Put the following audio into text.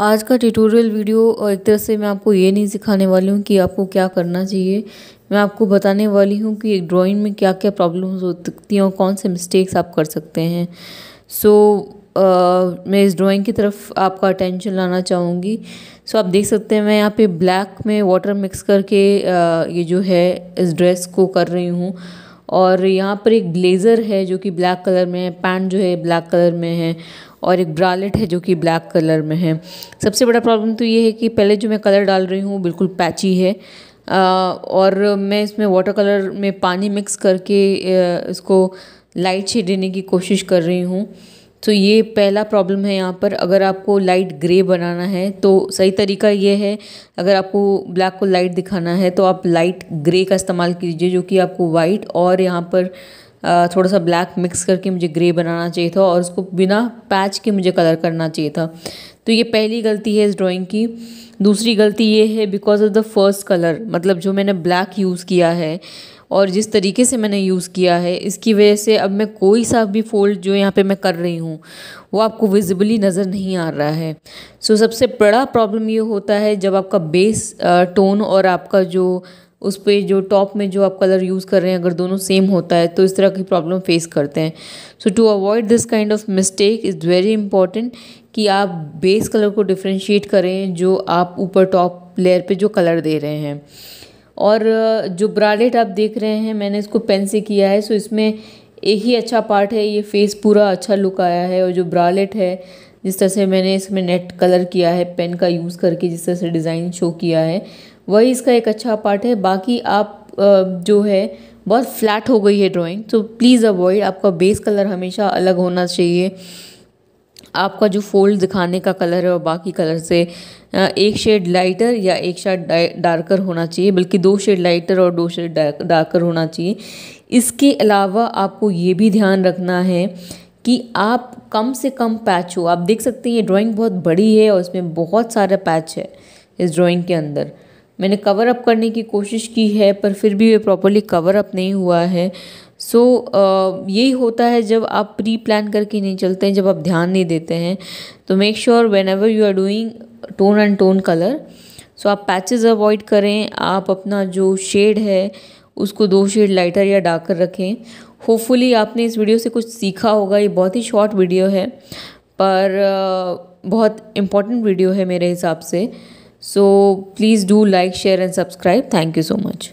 आज का tutorial video एक तरह से मैं आपको ये नहीं सिखाने वाली हूँ कि आपको क्या करना चाहिए मैं आपको बताने वाली हूँ कि एक ड्राइंग में क्या क्या प्रॉब्लम्स हो सकती हैं और कौन से मिस्टेक्स आप कर सकते हैं सो so, uh, मैं इस ड्राइंग की तरफ आपका अटेंशन लाना चाहूँगी सो so, आप देख सकते हैं मैं यहाँ पे ब्लैक में वाटर मिक्स करके uh, ये जो है इस ड्रेस को कर रही हूँ और यहाँ पर एक ब्लेजर है जो कि ब्लैक कलर में है पैंट जो है ब्लैक कलर में है और एक ब्रालेट है जो कि ब्लैक कलर में है सबसे बड़ा प्रॉब्लम तो ये है कि पहले जो मैं कलर डाल रही हूँ बिल्कुल पैची है आ, और मैं इसमें वाटर कलर में पानी मिक्स करके इसको लाइट शेड देने की कोशिश कर रही हूँ तो ये पहला प्रॉब्लम है यहाँ पर अगर आपको लाइट ग्रे बनाना है तो सही तरीका ये है अगर आपको ब्लैक को लाइट दिखाना है तो आप लाइट ग्रे का इस्तेमाल कीजिए जो कि आपको वाइट और यहाँ पर थोड़ा सा ब्लैक मिक्स करके मुझे ग्रे बनाना चाहिए था और उसको बिना पैच के मुझे कलर करना चाहिए था तो ये पहली गलती है इस ड्राइंग की दूसरी गलती ये है because of the first colour मतलब जो मैंने ब्लैक यूज़ किया है और जिस तरीके से मैंने यूज़ किया है इसकी वजह से अब मैं कोई सा भी फ़ोल्ड जो यहाँ पे मैं कर रही हूँ वो आपको विजिबली नज़र नहीं आ रहा है सो so, सबसे बड़ा प्रॉब्लम ये होता है जब आपका बेस टोन और आपका जो उस पर जो टॉप में जो आप कलर यूज़ कर रहे हैं अगर दोनों सेम होता है तो इस तरह की प्रॉब्लम फेस करते हैं so to avoid this kind of mistake is very important कि आप बेस कलर को डिफ्रेंशिएट करें जो आप ऊपर टॉप लेयर पे जो कलर दे रहे हैं और जो ब्रालेट आप देख रहे हैं मैंने इसको पेन से किया है सो इसमें एक ही अच्छा पार्ट है ये फेस पूरा अच्छा लुक आया है और जो ब्रालेट है जिस तरह से मैंने इसमें नेट कलर किया है पेन का यूज़ करके जिस तरह से डिज़ाइन शो किया है वही इसका एक अच्छा पार्ट है बाकी आप जो है बहुत फ्लैट हो गई है ड्राइंग तो प्लीज़ अवॉइड आपका बेस कलर हमेशा अलग होना चाहिए आपका जो फोल्ड दिखाने का कलर है और बाकी कलर से एक शेड लाइटर या एक शेड डार्कर होना चाहिए बल्कि दो शेड लाइटर और दो शेड डार्कर होना चाहिए इसके अलावा आपको ये भी ध्यान रखना है कि आप कम से कम पैच हो आप देख सकते हैं ये ड्राइंग बहुत बड़ी है और इसमें बहुत सारा पैच है इस ड्राइंग के अंदर मैंने कवर अप करने की कोशिश की है पर फिर भी ये प्रॉपरली कवर अप नहीं हुआ है सो so, uh, यही होता है जब आप प्री प्लान करके नहीं चलते हैं जब आप ध्यान नहीं देते हैं तो make sure whenever you are doing tone and tone colour so आप पैचेस अवॉइड करें आप अपना जो शेड है उसको दो शेड लाइटर या डार्कर रखें होपफुली आपने इस वीडियो से कुछ सीखा होगा ये बहुत ही शॉर्ट वीडियो है पर uh, बहुत इम्पॉर्टेंट वीडियो है मेरे हिसाब से so please do like share and subscribe thank you so much